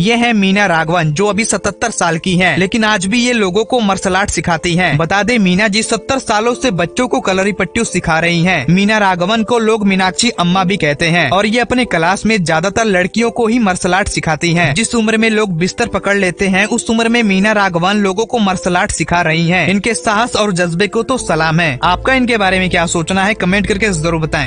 ये है मीना राघवन जो अभी 77 साल की हैं लेकिन आज भी ये लोगों को मार्शल आर्ट सिखाती हैं बता दें मीना जी 70 सालों से बच्चों को कलरी पट्टियों सिखा रही हैं मीना राघवन को लोग मीनाक्षी अम्मा भी कहते हैं और ये अपने क्लास में ज्यादातर लड़कियों को ही मार्शल आर्ट सिखाती हैं जिस उम्र में लोग बिस्तर पकड़ लेते हैं उस उम्र में मीना राघवन लोगो को मार्शल आर्ट सिखा रही है इनके साहस और जज्बे को तो सलाम है आपका इनके बारे में क्या सोचना है कमेंट करके जरूर बताए